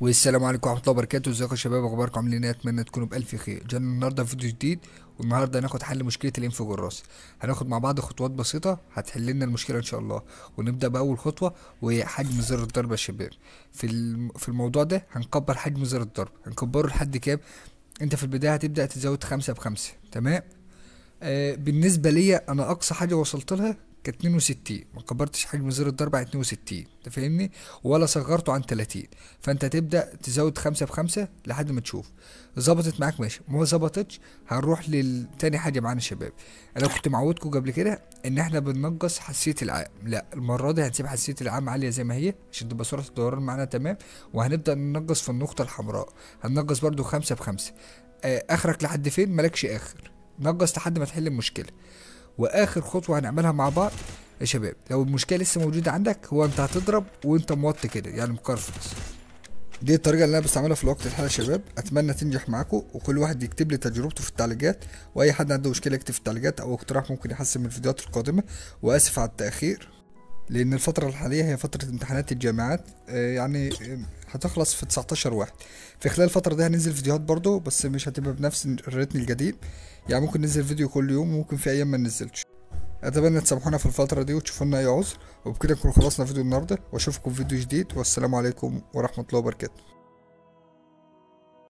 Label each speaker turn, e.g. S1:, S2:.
S1: والسلام عليكم ورحمه الله وبركاته ازيكم يا شباب اخباركم عاملين ايه اتمنى تكونوا بالف خير جانا النهارده فيديو جديد والنهارده هناخد حل مشكله الانفجار هناخد مع بعض خطوات بسيطه هتحل لنا المشكله ان شاء الله ونبدا باول خطوه وهي حجم زر الضرب يا شباب في في الموضوع ده هنكبر حجم زر الضرب هنكبره لحد كام انت في البدايه هتبدا تزود خمسة بخمسة تمام آه بالنسبه ليا انا اقصى حاجه وصلت لها كانت 62 ما كبرتش حجم زر الضرب على 62 انت فاهمني ولا صغرته عن 30 فانت هتبدا تزود 5 ب 5 لحد ما تشوف ظبطت معاك ماشي ما ظبطتش هنروح لتاني حاجه معانا شباب انا كنت معودكم قبل كده ان احنا بننقص حساسيه العام لا المره دي هنسيب حساسيه العام عاليه زي ما هي عشان تبقى سرعه الدوران معانا تمام وهنبدا ننقص في النقطه الحمراء هننقص برده 5 ب 5 اخرك لحد فين مالكش اخر نقص لحد ما تحل المشكله واخر خطوه هنعملها مع بعض يا شباب لو المشكله لسه موجوده عندك هو انت هتضرب وانت موطي كده يعني مكرفس دي الطريقه اللي انا بستعملها في الوقت الحالي يا شباب اتمنى تنجح معاكم وكل واحد يكتب لي تجربته في التعليقات واي حد عنده مشكله يكتب في التعليقات او اقتراح ممكن يحسن من الفيديوهات القادمه واسف على التاخير لان الفتره الحاليه هي فتره امتحانات الجامعات آه، يعني هتخلص في 19 واحد في خلال الفترة دي هننزل فيديوهات برضو بس مش هتبقى بنفس الريتم الجديد يعني ممكن ننزل فيديو كل يوم وممكن في ايام ما ننزلش اتمنى تسامحونا في الفترة دي وتشوفوا لنا اي عذر وبكده نكون خلصنا فيديو النهاردة واشوفكم في فيديو جديد والسلام عليكم ورحمة الله وبركاته